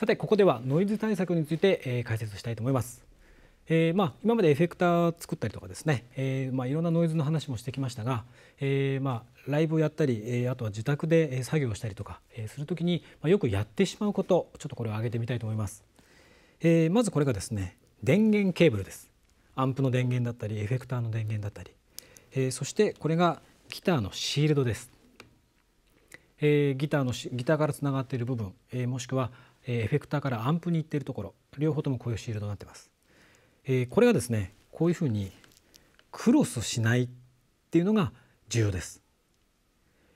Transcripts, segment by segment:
さてここではノイズ対策について、え解説したいと思います。えー、まあ今までエフェクター作ったりとかですね、えー、まあいろんなノイズの話もしてきましたが、えー、まあライブをやったり、えあとは自宅で作業したりとか、えする時にまよくやってしまうことちょっとこれを挙げてみたいと思います。えまずこれがですね電源ケーブルです。アンプの電源だったりエフェクターの電源だったり、えそしてこれがギターのシールドです。えギターのギターからつながっている部分、えもしくはえエフェクターからアンプに行っているところ両方ともこういうシールドになってます。えこれがですねこういうふうにクロスしないっていうのが重要です。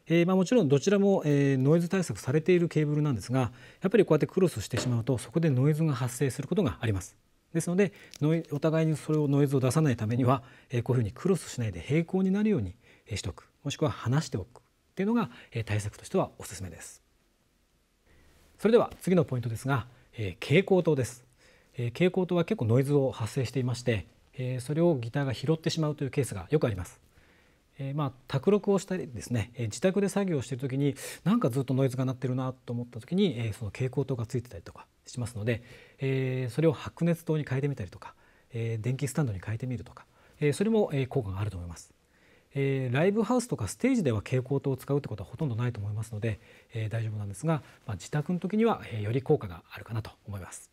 えまあ、もちろんどちらも、えノイズ対策されているケーブルなんですがやっぱりこうやってクロスしてしまうとそこでノイズが発生することがあります。ですのでノイお互いにそれをノイズを出さないためには、えこういうふうにクロスしないで平行になるようにしておくもしくは離しておくっていうのが、え対策としてはおすすめです。それでは次のポイントですが、えー、蛍光灯です、えー、蛍光灯は結構ノイズを発生していまして、えー、それをギターが拾ってしまうというケースがよくあります、えー、まあ卓録をしたりですね、えー、自宅で作業している時になんかずっとノイズが鳴ってるなと思った時に、えー、その蛍光灯がついてたりとかしますので、えー、それを白熱灯に変えてみたりとか、えー、電気スタンドに変えてみるとか、えー、それも効果があると思いますえー、ライブハウスとかステージでは蛍光灯を使うってことはほとんどないと思いますので、えー、大丈夫なんですが、まあ、自宅の時には、えー、より効果があるかなと思います。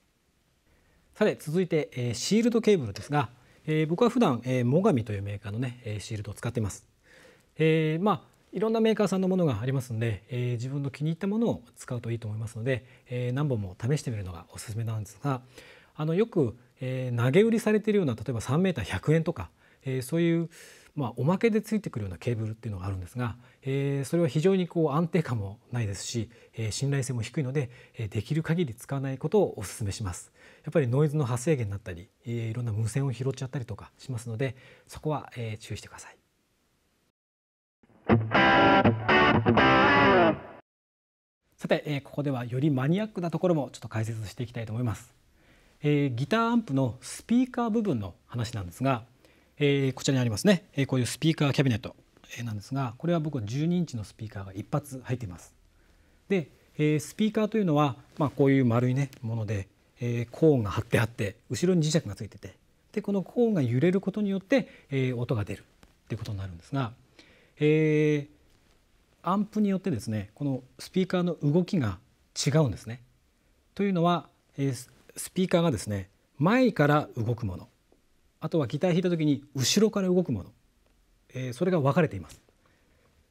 さて続いて、えー、シールドケーブルですが、えー、僕は普段、えー、モガというメーカーのね、えー、シールドを使っています。えー、まあいろんなメーカーさんのものがありますので、えー、自分の気に入ったものを使うといいと思いますので、えー、何本も試してみるのがおすすめなんですがあのよく、えー、投げ売りされているような例えば3 m 100円とか、えー、そういうまあ、おまけでついてくるようなケーブルっていうのがあるんですが、えー、それは非常にこう安定感もないですし、えー、信頼性も低いので、えー、できる限り使わないことをお勧めします。やっぱりノイズの発生源になったり、えー、いろんな無線を拾っちゃったりとかしますのでそこは、えー、注意してください。さて、えー、ここではよりマニアックなところもちょっと解説していきたいと思います。えー、ギターアンプのスピーカー部分の話なんですがえこちらにありますね、えこういうスピーカーキャビネット、えなんですがこれは僕は12インチのスピーカーが1発入っています。で、えスピーカーというのは、まあ、こういう丸いねもので、えコーンが張ってあって後ろに磁石がついててでこのコーンが揺れることによって、え音が出るっていうことになるんですが、えアンプによってですねこのスピーカーの動きが違うんですね。というのは、えスピーカーがですね前から動くものあとはギター弾いた時に後ろから動くもの、えー、それが分かれています、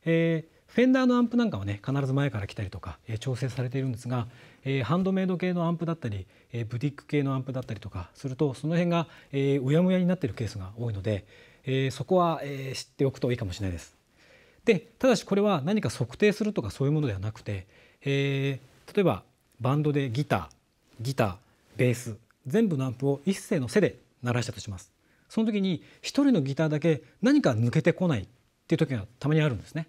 えー、フェンダーのアンプなんかはね必ず前から来たりとか、えー、調整されているんですが、えー、ハンドメイド系のアンプだったり、えー、ブティック系のアンプだったりとかするとその辺が、えー、うやむやになっているケースが多いので、えー、そこは、えー、知っておくといいかもしれないです。でただしこれは何か測定するとかそういうものではなくて、えー、例えばバンドでギターギターベース全部のアンプを一斉の背で鳴らしたとします。その時に一人のギターだけ何か抜けてこないっていう時がたまにあるんですね。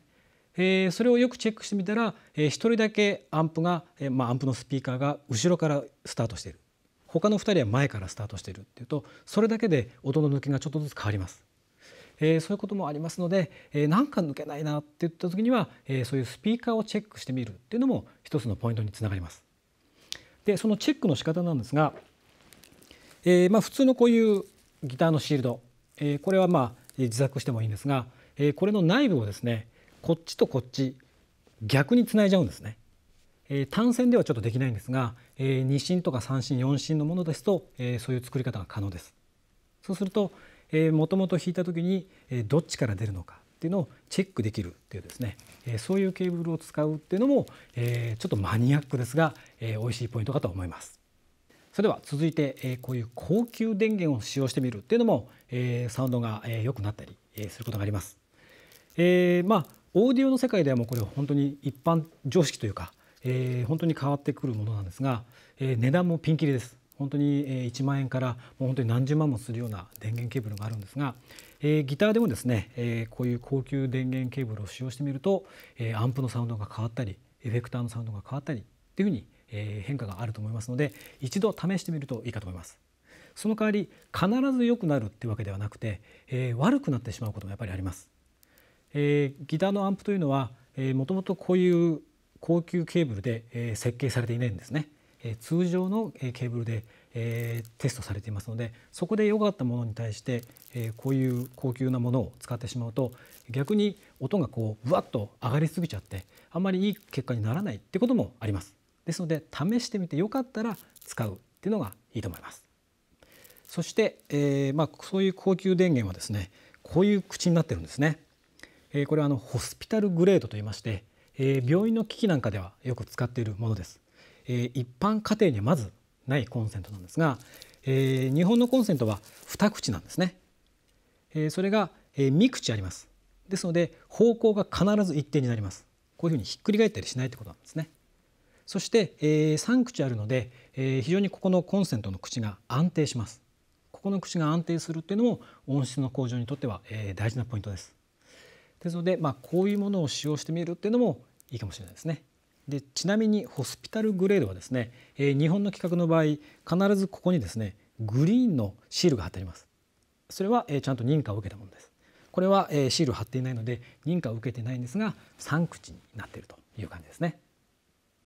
えー、それをよくチェックしてみたら一、えー、人だけアンプが、えー、まあ、アンプのスピーカーが後ろからスタートしている他の二人は前からスタートしているっていうとそれだけで音の抜けがちょっとずつ変わります。えー、そういうこともありますので、えー、なんか抜けないなって言った時には、えー、そういうスピーカーをチェックしてみるっていうのも一つのポイントにつながります。でそのチェックの仕方なんですが、えー、まあ普通のこういうギターのシールド、えこれはまあ自作してもいいんですが、えこれの内部をですねこっちとこっち逆につないじゃうんですね。え単線ではちょっとできないんですが、え2芯とか3進4進のものですと、えそういう作り方が可能です。そうするともともと弾いた時に、えどっちから出るのかっていうのをチェックできるっていうですね、えそういうケーブルを使うっていうのも、えちょっとマニアックですが、えー、美味しいポイントかと思います。それでは続いて、えー、こういう高級電源を使用してみるっていうのも、えー、サウンドが良、えー、くなったり、えー、することがあります。えー、まあオーディオの世界ではもうこれ本当に一般常識というか、えー、本当に変わってくるものなんですが、えー、値段もピンキリです。本当に1万円からもう本当に何十万もするような電源ケーブルがあるんですが、えー、ギターでもですね、えー、こういう高級電源ケーブルを使用してみると、えー、アンプのサウンドが変わったりエフェクターのサウンドが変わったりっていうふうにえ変化があると思いますので一度試してみるといいかと思います。その代わり必ず良くなるっていわけではなくて、え悪くなってしまうこともやっぱりあります。えギターのアンプというのはもともとこういう高級ケーブルで、え設計されていないんですね。え通常のケーブルで、えテストされていますのでそこで良かったものに対して、えこういう高級なものを使ってしまうと逆に音がこうぶわっと上がりすぎちゃってあんまりいい結果にならないってこともあります。ですので試してみてよかったら使うっていうのがいいと思います。そして、えー、まあ、そういう高級電源はですねこういう口になってるんですね。えー、これはあのホスピタルグレードと言いまして、えー、病院の機器なんかではよく使っているものです。え一般家庭にはまずないコンセントなんですが、え日本のコンセントは二口なんですね。えそれが、え3口あります。ですので方向が必ず一定になります。こういうふうにひっくり返ったりしないってことなんですね。そして、えー、3口あるので、えー、非常にここのコンセントの口が安定しますここの口が安定するっていうのも音質の向上にとっては、えー、大事なポイントですですので、まあ、こういうものを使用してみるっていうのもいいかもしれないですねでちなみにホスピタルグレードはですね、えー、日本の規格の場合必ずここにですねグリーンのシールが貼ってありますそれは、えー、ちゃんと認可を受けたものですこれは、えー、シール貼っていないので認可を受けてないんですが3口になっているという感じですね